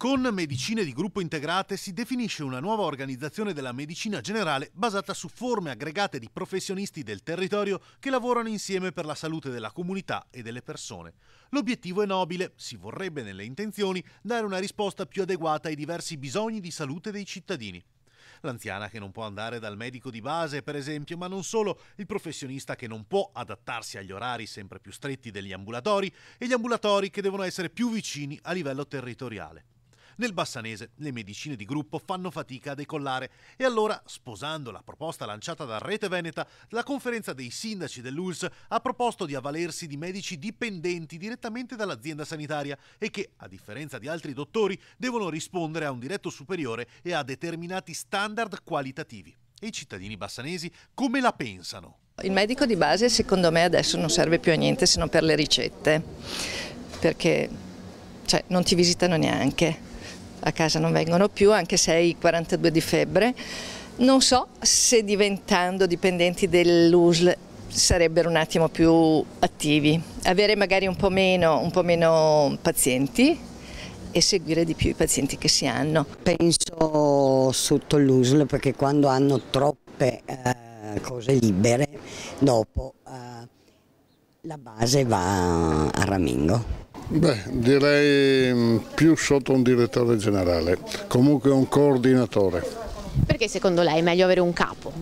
Con medicine di gruppo integrate si definisce una nuova organizzazione della medicina generale basata su forme aggregate di professionisti del territorio che lavorano insieme per la salute della comunità e delle persone. L'obiettivo è nobile, si vorrebbe nelle intenzioni dare una risposta più adeguata ai diversi bisogni di salute dei cittadini. L'anziana che non può andare dal medico di base, per esempio, ma non solo, il professionista che non può adattarsi agli orari sempre più stretti degli ambulatori e gli ambulatori che devono essere più vicini a livello territoriale. Nel bassanese le medicine di gruppo fanno fatica a decollare e allora, sposando la proposta lanciata da Rete Veneta, la conferenza dei sindaci dell'ULS ha proposto di avvalersi di medici dipendenti direttamente dall'azienda sanitaria e che, a differenza di altri dottori, devono rispondere a un diretto superiore e a determinati standard qualitativi. E i cittadini bassanesi come la pensano? Il medico di base secondo me adesso non serve più a niente se non per le ricette, perché cioè, non ti visitano neanche a casa non vengono più anche se hai 42 di febbre. Non so se diventando dipendenti dell'USL sarebbero un attimo più attivi, avere magari un po, meno, un po' meno pazienti e seguire di più i pazienti che si hanno. Penso sotto l'USL perché quando hanno troppe eh, cose libere dopo eh, la base va a Ramingo. Beh, direi mm, più sotto un direttore generale, comunque un coordinatore. Perché secondo lei è meglio avere un capo?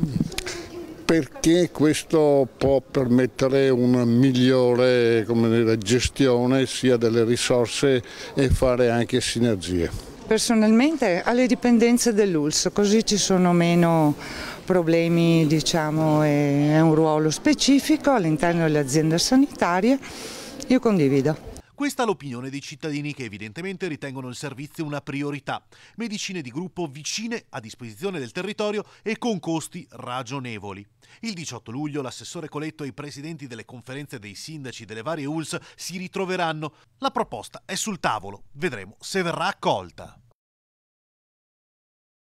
Perché questo può permettere una migliore dire, gestione sia delle risorse e fare anche sinergie. Personalmente alle dipendenze dell'ULS, così ci sono meno problemi, diciamo, è un ruolo specifico all'interno delle aziende sanitarie, io condivido. Questa è l'opinione dei cittadini che evidentemente ritengono il servizio una priorità. Medicine di gruppo vicine, a disposizione del territorio e con costi ragionevoli. Il 18 luglio l'assessore Coletto e i presidenti delle conferenze dei sindaci delle varie ULS si ritroveranno. La proposta è sul tavolo, vedremo se verrà accolta.